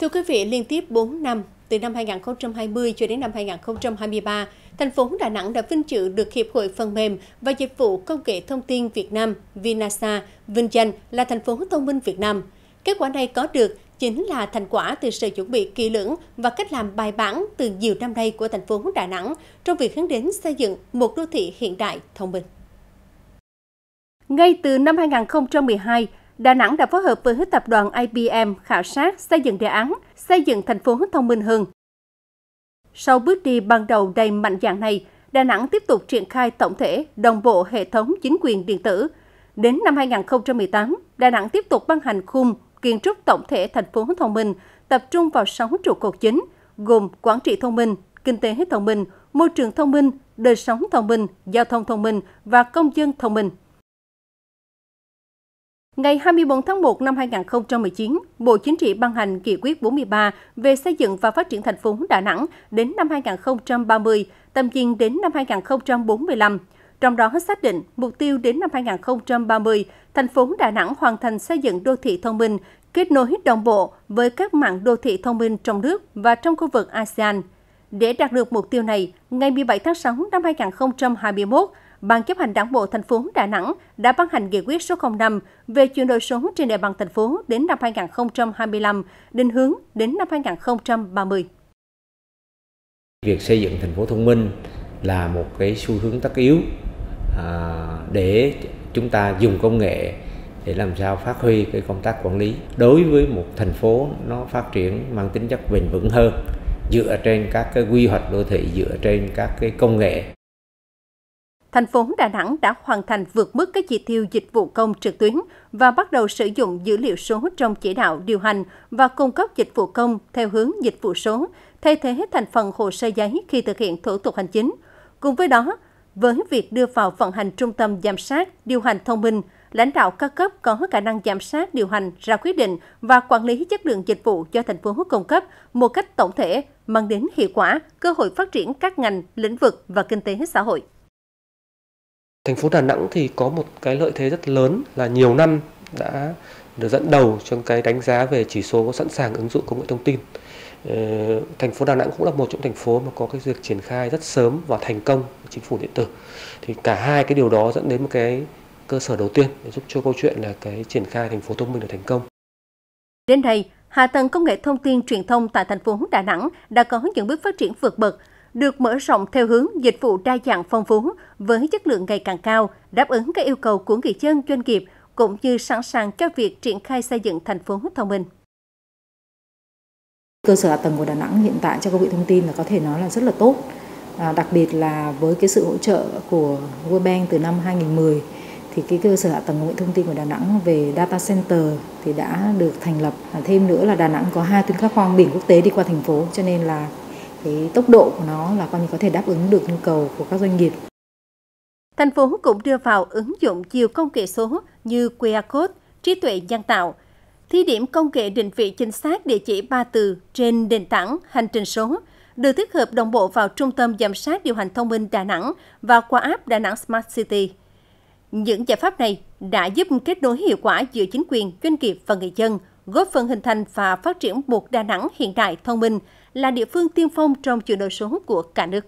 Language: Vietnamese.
Thưa quý vị, liên tiếp 4 năm, từ năm 2020 cho đến năm 2023, thành phố Đà Nẵng đã vinh dự được Hiệp hội Phần mềm và Dịch vụ Công nghệ Thông tin Việt Nam Vinasa vinh danh là thành phố thông minh Việt Nam. Kết quả này có được chính là thành quả từ sự chuẩn bị kỹ lưỡng và cách làm bài bản từ nhiều năm nay của thành phố Đà Nẵng trong việc hướng đến xây dựng một đô thị hiện đại thông minh. Ngay từ năm 2012, Đà Nẵng đã phối hợp với tập đoàn IBM khảo sát xây dựng đề án xây dựng thành phố thông minh hơn. Sau bước đi ban đầu đầy mạnh dạng này, Đà Nẵng tiếp tục triển khai tổng thể đồng bộ hệ thống chính quyền điện tử. Đến năm 2018, Đà Nẵng tiếp tục ban hành khung kiến trúc tổng thể thành phố thông minh, tập trung vào 6 trụ cột chính, gồm quản trị thông minh, kinh tế thông minh, môi trường thông minh, đời sống thông minh, giao thông thông minh và công dân thông minh. Ngày 24 tháng 1 năm 2019, Bộ Chính trị ban hành Nghị quyết 43 về xây dựng và phát triển thành phố Đà Nẵng đến năm 2030, tầm nhìn đến năm 2045. Trong đó xác định mục tiêu đến năm 2030, thành phố Đà Nẵng hoàn thành xây dựng đô thị thông minh, kết nối đồng bộ với các mạng đô thị thông minh trong nước và trong khu vực ASEAN. Để đạt được mục tiêu này, ngày 17 tháng 6 năm 2021, Ban chấp hành Đảng bộ thành phố Đà Nẵng đã ban hành nghị quyết số 05 về chuyển đổi số trên địa bàn thành phố đến năm 2025, định hướng đến năm 2030. Việc xây dựng thành phố thông minh là một cái xu hướng tất yếu à, để chúng ta dùng công nghệ để làm sao phát huy cái công tác quản lý đối với một thành phố nó phát triển mang tính chất bền vững hơn dựa trên các cái quy hoạch đô thị dựa trên các cái công nghệ thành phố Đà Nẵng đã hoàn thành vượt mức các chỉ tiêu dịch vụ công trực tuyến và bắt đầu sử dụng dữ liệu số trong chỉ đạo điều hành và cung cấp dịch vụ công theo hướng dịch vụ số, thay thế hết thành phần hồ sơ giấy khi thực hiện thủ tục hành chính. Cùng với đó, với việc đưa vào vận hành trung tâm giám sát, điều hành thông minh, lãnh đạo các cấp có khả năng giám sát, điều hành, ra quyết định và quản lý chất lượng dịch vụ cho thành phố cung cấp một cách tổng thể, mang đến hiệu quả, cơ hội phát triển các ngành, lĩnh vực và kinh tế xã hội. Thành phố Đà Nẵng thì có một cái lợi thế rất lớn là nhiều năm đã được dẫn đầu trong cái đánh giá về chỉ số sẵn sàng ứng dụng công nghệ thông tin. Ừ, thành phố Đà Nẵng cũng là một trong thành phố mà có cái việc triển khai rất sớm và thành công của chính phủ điện tử. Thì cả hai cái điều đó dẫn đến một cái cơ sở đầu tiên để giúp cho câu chuyện là cái triển khai thành phố thông minh được thành công. Đến đây, hạ tầng công nghệ thông tin truyền thông tại thành phố Đà Nẵng đã có những bước phát triển vượt bậc được mở rộng theo hướng dịch vụ đa dạng phong phú với chất lượng ngày càng cao, đáp ứng các yêu cầu của người dân doanh nghiệp cũng như sẵn sàng cho việc triển khai xây dựng thành phố thông minh. Cơ sở hạ tầng của Đà Nẵng hiện tại cho công nghệ thông tin là có thể nói là rất là tốt, à, đặc biệt là với cái sự hỗ trợ của World Bank từ năm 2010 thì cái cơ sở hạ tầng công nghệ thông tin của Đà Nẵng về data center thì đã được thành lập. À, thêm nữa là Đà Nẵng có hai tuyến các khoang biển quốc tế đi qua thành phố cho nên là cái tốc độ của nó là coi như có thể đáp ứng được nhu cầu của các doanh nghiệp. Thành phố cũng đưa vào ứng dụng nhiều công nghệ số như QR code, trí tuệ nhân tạo, thí điểm công nghệ định vị chính xác địa chỉ ba từ trên nền tảng hành trình số, được tích hợp đồng bộ vào Trung tâm Giám sát Điều hành Thông minh Đà Nẵng và qua app Đà Nẵng Smart City. Những giải pháp này đã giúp kết nối hiệu quả giữa chính quyền, doanh nghiệp và người dân – góp phần hình thành và phát triển một Đà Nẵng hiện đại thông minh, là địa phương tiên phong trong chuyển đổi số của cả nước.